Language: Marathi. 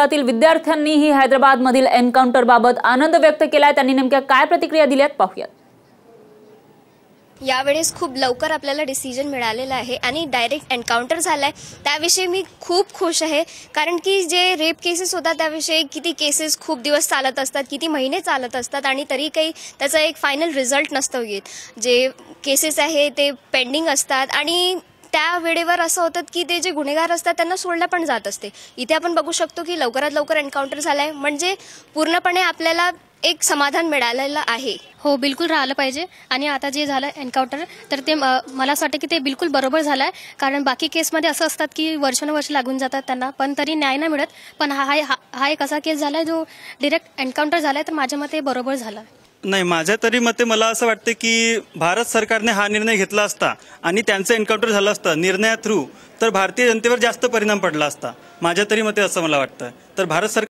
क्षेत्रातील विद्यार्थ्यांनीही हैदराबादमधील एन्काउंटरबाबत आनंद व्यक्त केलाय त्यांनी नेमक्या काय प्रतिक्रिया दिल्यात पाहूयात यावेळेस खूप लवकर आपल्याला डिसिजन मिळालेलं आहे आणि डायरेक्ट एन्काउंटर झालाय त्याविषयी मी खूप खुश आहे कारण की जे रेप केसेस होतात त्याविषयी किती केसेस खूप दिवस चालत असतात किती महिने चालत असतात आणि तरी काही त्याचा एक फायनल रिझल्ट नसतो येत जे केसेस आहे ते पेंडिंग असतात आणि त्या वेळेवर असं होतं की ते जे गुन्हेगार असतात त्यांना सोडलं पण जात असते इथे आपण बघू शकतो की लवकरात लवकर एन्काउंटर झालाय म्हणजे पूर्णपणे आपल्याला एक समाधान मिळालेलं आहे हो बिलकुल राहिलं पाहिजे आणि आता जे झालं एन्काउंटर तर ते मला असं वाटतं की ते बिलकुल बरोबर झालंय कारण बाकी केसमध्ये असं असतात की वर्षानुवर्ष लागून जातात त्यांना पण तरी न्याय नाही मिळत पण हा हा एक असा केस झाला आहे जो डिरेक्ट एन्काउंटर झालाय तर माझ्या मते बरोबर झाला नाही माझ्या तरी मते मला असं वाटतं की भारत सरकारने हा निर्णय घेतला असता आणि त्यांचं एन्काउंटर झालं असतं निर्णया थ्रू तर भारतीय जनतेवर जास्त परिणाम पडला असता माझ्या तरी मते असं मला वाटतं तर भारत सरकार